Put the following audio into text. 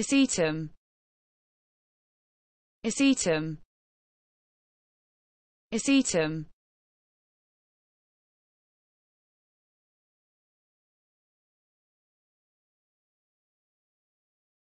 Acetum. Acetum. Acetum.